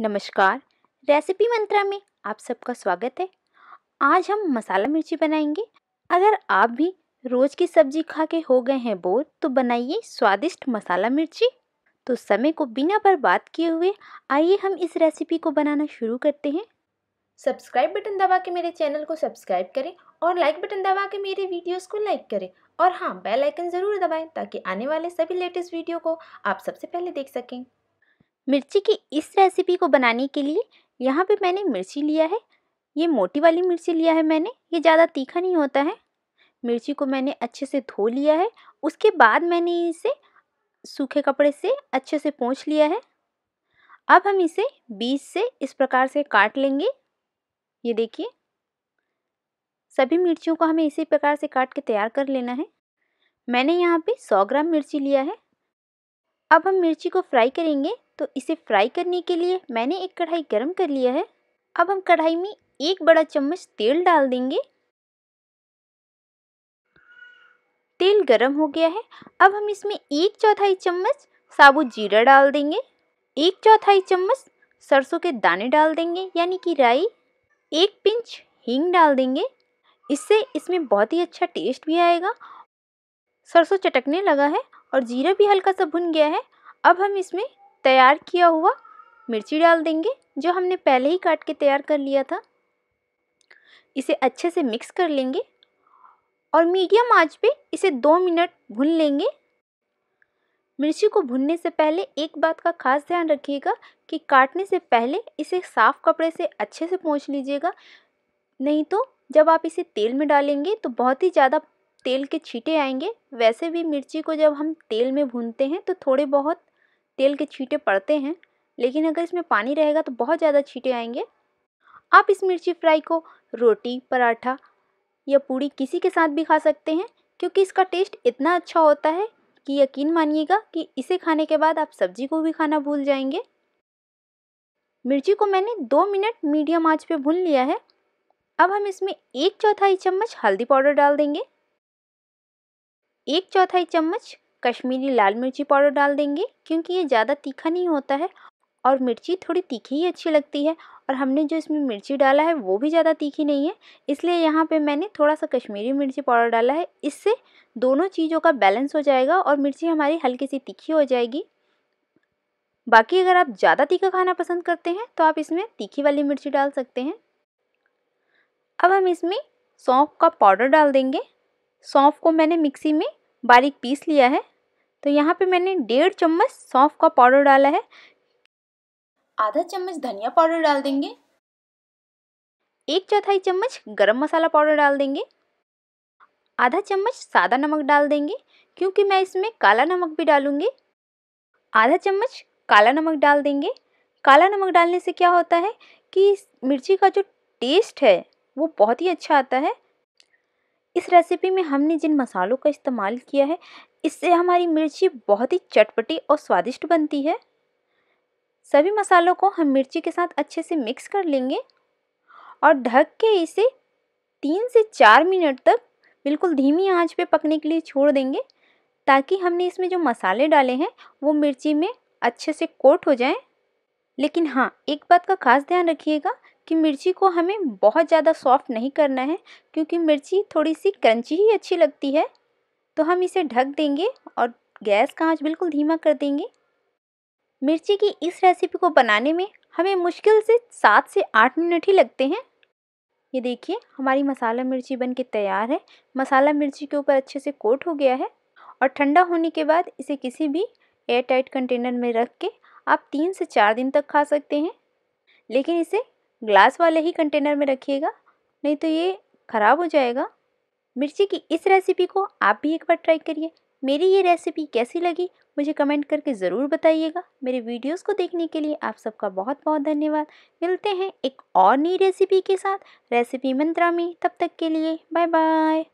नमस्कार रेसिपी मंत्रा में आप सबका स्वागत है आज हम मसाला मिर्ची बनाएंगे अगर आप भी रोज़ की सब्जी खा के हो गए हैं बोर तो बनाइए स्वादिष्ट मसाला मिर्ची तो समय को बिना बर्बाद किए हुए आइए हम इस रेसिपी को बनाना शुरू करते हैं सब्सक्राइब बटन दबा के मेरे चैनल को सब्सक्राइब करें और लाइक बटन दबा के मेरे वीडियोस को लाइक करें और हाँ बेल आइकन ज़रूर दबाएं ताकि आने वाले सभी लेटेस्ट वीडियो को आप सबसे पहले देख सकें मिर्ची की इस रेसिपी को बनाने के लिए यहाँ पे मैंने मिर्ची लिया है ये मोटी वाली मिर्ची लिया है मैंने ये ज़्यादा तीखा नहीं होता है मिर्ची को मैंने अच्छे से धो लिया है उसके बाद मैंने इसे सूखे कपड़े से अच्छे से पोंछ लिया है अब हम इसे बीज से इस प्रकार से काट लेंगे ये देखिए सभी मिर्चियों को हमें इसी प्रकार से काट के तैयार कर लेना है मैंने यहाँ पे 100 ग्राम मिर्ची लिया है अब हम मिर्ची को फ्राई करेंगे तो इसे फ्राई करने के लिए मैंने एक कढ़ाई गर्म कर लिया है अब हम कढ़ाई में एक बड़ा चम्मच तेल डाल देंगे तेल गरम हो गया है अब हम इसमें एक चौथाई चम्मच साबुत जीरा डाल देंगे एक चौथाई चम्मच सरसों के दाने डाल देंगे यानी कि राई एक पिंच हींग डाल देंगे इससे इसमें बहुत ही अच्छा टेस्ट भी आएगा सरसों चटकने लगा है और जीरा भी हल्का सा भुन गया है अब हम इसमें तैयार किया हुआ मिर्ची डाल देंगे जो हमने पहले ही काट के तैयार कर लिया था इसे अच्छे से मिक्स कर लेंगे और मीडियम आंच पे इसे दो मिनट भून लेंगे मिर्ची को भुनने से पहले एक बात का खास ध्यान रखिएगा कि काटने से पहले इसे साफ़ कपड़े से अच्छे से पहुँच लीजिएगा नहीं तो जब आप इसे तेल में डालेंगे तो बहुत ही ज़्यादा तेल के छींटे आएंगे वैसे भी मिर्ची को जब हम तेल में भूनते हैं तो थोड़े बहुत तेल के छींटे पड़ते हैं लेकिन अगर इसमें पानी रहेगा तो बहुत ज़्यादा छींटे आएंगे आप इस मिर्ची फ्राई को रोटी पराठा या पूड़ी किसी के साथ भी खा सकते हैं क्योंकि इसका टेस्ट इतना अच्छा होता है कि यकीन मानिएगा कि इसे खाने के बाद आप सब्जी को भी खाना भूल जाएंगे मिर्ची को मैंने दो मिनट मीडियम आंच पे भून लिया है अब हम इसमें एक चौथाई चम्मच हल्दी पाउडर डाल देंगे एक चौथाई चम्मच कश्मीरी लाल मिर्ची पाउडर डाल देंगे क्योंकि ये ज़्यादा तीखा नहीं होता है और मिर्ची थोड़ी तीखी ही अच्छी लगती है और हमने जो इसमें मिर्ची डाला है वो भी ज़्यादा तीखी नहीं है इसलिए यहाँ पे मैंने थोड़ा सा कश्मीरी मिर्ची पाउडर डाला है इससे दोनों चीज़ों का बैलेंस हो जाएगा और मिर्ची हमारी हल्की सी तीखी हो जाएगी बाकी अगर आप ज़्यादा तीखा खाना पसंद करते हैं तो आप इसमें तीखी वाली मिर्ची डाल सकते हैं अब हम इसमें सौंफ का पाउडर डाल देंगे सौंफ को मैंने मिक्सी में बारीक पीस लिया है तो यहाँ पे मैंने डेढ़ चम्मच सौंफ का पाउडर डाला है आधा चम्मच धनिया पाउडर डाल देंगे एक चौथाई चम्मच गरम मसाला पाउडर डाल देंगे आधा चम्मच सादा नमक डाल देंगे क्योंकि मैं इसमें काला नमक भी डालूंगी आधा चम्मच काला नमक डाल देंगे काला नमक डालने से क्या होता है कि मिर्ची का जो टेस्ट है वो बहुत ही अच्छा आता है इस रेसिपी में हमने जिन मसालों का इस्तेमाल किया है इससे हमारी मिर्ची बहुत ही चटपटी और स्वादिष्ट बनती है सभी मसालों को हम मिर्ची के साथ अच्छे से मिक्स कर लेंगे और ढक के इसे तीन से चार मिनट तक बिल्कुल धीमी आंच पे पकने के लिए छोड़ देंगे ताकि हमने इसमें जो मसाले डाले हैं वो मिर्ची में अच्छे से कोट हो जाएं लेकिन हाँ एक बात का खास ध्यान रखिएगा कि मिर्ची को हमें बहुत ज़्यादा सॉफ्ट नहीं करना है क्योंकि मिर्ची थोड़ी सी क्रंची ही अच्छी लगती है तो हम इसे ढक देंगे और गैस का आँच बिल्कुल धीमा कर देंगे मिर्ची की इस रेसिपी को बनाने में हमें मुश्किल से सात से आठ मिनट ही लगते हैं ये देखिए हमारी मसाला मिर्ची बन के तैयार है मसाला मिर्ची के ऊपर अच्छे से कोट हो गया है और ठंडा होने के बाद इसे किसी भी एयर टाइट कंटेनर में रख के आप तीन से चार दिन तक खा सकते हैं लेकिन इसे ग्लास वाले ही कंटेनर में रखिएगा नहीं तो ये ख़राब हो जाएगा मिर्ची की इस रेसिपी को आप भी एक बार ट्राई करिए मेरी ये रेसिपी कैसी लगी मुझे कमेंट करके ज़रूर बताइएगा मेरे वीडियोस को देखने के लिए आप सबका बहुत बहुत धन्यवाद मिलते हैं एक और नई रेसिपी के साथ रेसिपी मंत्रा में तब तक के लिए बाय बाय